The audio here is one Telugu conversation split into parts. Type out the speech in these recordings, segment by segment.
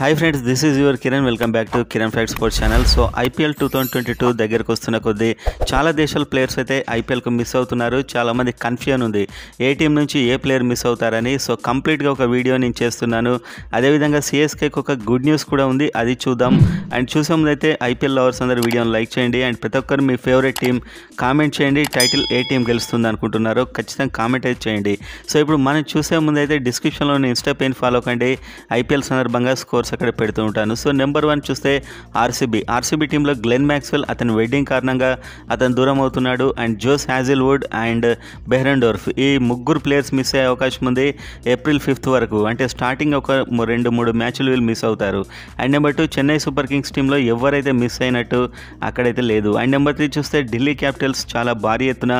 hi friends this is your Kiran welcome back to Kiran facts sports channel so IPL two thousand twenty two దగ్గరకు వస్తున్న కొద్దీ చాలా దేశాల ప్లేయర్స్ అయితే ఐపీఎల్కు మిస్ అవుతున్నారు చాలామంది కన్ఫ్యూజన్ ఉంది ఏ టీం నుంచి ఏ ప్లేయర్ మిస్ అవుతారని సో కంప్లీట్గా ఒక వీడియో నేను చేస్తున్నాను అదేవిధంగా సిఎస్కేకి ఒక గుడ్ న్యూస్ కూడా ఉంది అది చూద్దాం అండ్ చూసే ముందైతే ఐపీఎల్ లవర్స్ అందరూ వీడియోని లైక్ చేయండి అండ్ ప్రతి ఒక్కరు మీ ఫేవరెట్ టీం కామెంట్ చేయండి టైటిల్ ఏ టీం గెలుస్తుంది అనుకుంటున్నారో ఖచ్చితంగా కామెంట్ అయితే చేయండి సో ఇప్పుడు మనం చూసే ముందైతే డిస్క్రిప్షన్లో ఇన్స్టా పేజ్ ఫాలో కండి ఐపీఎల్ సందర్భంగా స్కోర్స్ ఫోటోస్ అక్కడ పెడుతూ ఉంటాను సో నెంబర్ వన్ చూస్తే ఆర్సీబీ ఆర్సీబీ టీంలో గ్లెన్ మ్యాక్స్వెల్ అతని వెడ్డింగ్ కారణంగా అతను దూరం అవుతున్నాడు and Josh Hazlewood and Behrendorff ఈ ముగ్గురు ప్లేయర్స్ మిస్ అయ్యే అవకాశం ఉంది ఏప్రిల్ ఫిఫ్త్ వరకు అంటే స్టార్టింగ్ ఒక రెండు మూడు మ్యాచ్లు వీళ్ళు మిస్ అవుతారు and number two Chennai Super Kings టీంలో ఎవరైతే మిస్ అయినట్టు అక్కడైతే లేదు అండ్ నెంబర్ త్రీ చూస్తే ఢిల్లీ క్యాపిటల్స్ చాలా భారీ ఎత్తున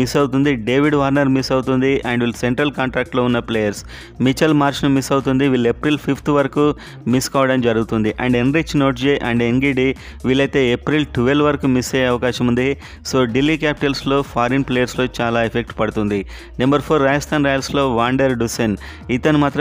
మిస్ అవుతుంది డేవిడ్ వార్నర్ మిస్ అవుతుంది అండ్ వీళ్ళు సెంట్రల్ కాంట్రాక్ట్లో ఉన్న ప్లేయర్స్ మిచల్ మార్చ్ను మిస్ అవుతుంది వీళ్ళు ఏప్రిల్ ఫిఫ్త్ వరకు మిస్ కావడం జరుగుతుంది and Anrich Nortje and Ngidi వీలైతే ఏప్రిల్ ట్వెల్వ్ వరకు మిస్ అయ్యే అవకాశం ఉంది సో ఢిల్లీ క్యాపిటల్స్లో ఫారిన్ ప్లేయర్స్లో చాలా ఎఫెక్ట్ పడుతుంది నెంబర్ ఫోర్ రాజస్థాన్ రాయల్స్లో వాండర్ డుసెన్ ఇతను మాత్రం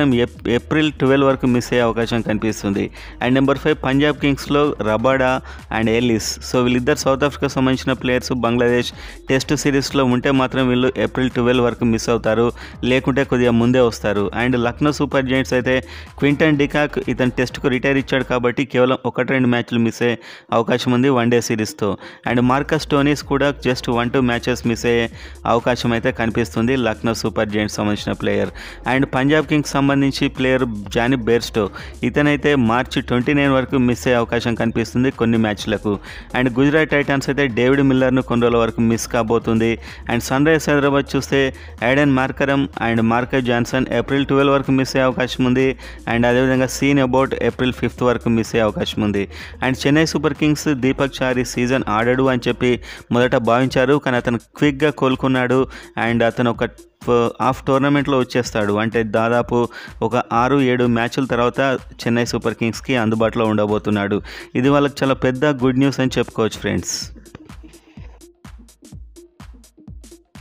ఏప్రిల్ ట్వెల్వ్ వరకు మిస్ అయ్యే అవకాశం కనిపిస్తుంది అండ్ నెంబర్ ఫైవ్ పంజాబ్ కింగ్స్లో రబాడా అండ్ ఎలిస్ సో వీళ్ళిద్దరు సౌత్ ఆఫ్రికా సంబంధించిన ప్లేయర్స్ బంగ్లాదేశ్ టెస్ట్ సిరీస్లో ఉంటే మాత్రం వీళ్ళు ఏప్రిల్ ట్వెల్వ్ వరకు మిస్ అవుతారు లేకుంటే కొద్దిగా ముందే వస్తారు అండ్ లక్నో సూపర్ జైంట్స్ అయితే క్వింటన్ డికాక్ ఇతను టెస్ట్కు రిటైర్ ఇచ్చాడు కాబట్టి కేవలం ఒకటి రెండు మ్యాచ్లు మిస్ అయ్యే అవకాశం ఉంది వన్ డే సిరీస్తో అండ్ మార్కస్ టోనీస్ కూడా just one two matches miss అయ్యే అవకాశం అయితే కనిపిస్తుంది లక్నో సూపర్ జైంట్స్ సంబంధించిన ప్లేయర్ అండ్ పంజాబ్ కింగ్స్ సంబంధించి ప్లేయర్ జాని బేర్స్టో ఇతనైతే మార్చి ట్వంటీ నైన్ వరకు మిస్ అయ్యే అవకాశం కనిపిస్తుంది కొన్ని మ్యాచ్లకు అండ్ గుజరాత్ టైటన్స్ అయితే డేవిడ్ మిల్లర్ను కొన్ని రోజుల వరకు మిస్ కాబోతుంది అండ్ సన్ రైజర్స్ హైదరాబాద్ చూస్తే Aiden Markram and Marco Jansen April twelve వరకు మిస్ అయ్యే అవకాశం ఉంది అండ్ అదేవిధంగా Sean Abbott out April fifth వరకు మిస్ అయ్యే అవకాశం ఉంది and Chennai Super Kings Deepak Chahar season ఆడాడు అని చెప్పి మొదట భావించారు కానీ అతను క్విక్గా కోలుకున్నాడు అండ్ అతను ఒక హాఫ్ టోర్నమెంట్లో వచ్చేస్తాడు అంటే దాదాపు ఒక ఆరు ఏడు మ్యాచ్ల తర్వాత చెన్నై సూపర్ కింగ్స్కి అందుబాటులో ఉండబోతున్నాడు ఇది వాళ్ళకి చాలా పెద్ద గుడ్ న్యూస్ అని చెప్పుకోవచ్చు ఫ్రెండ్స్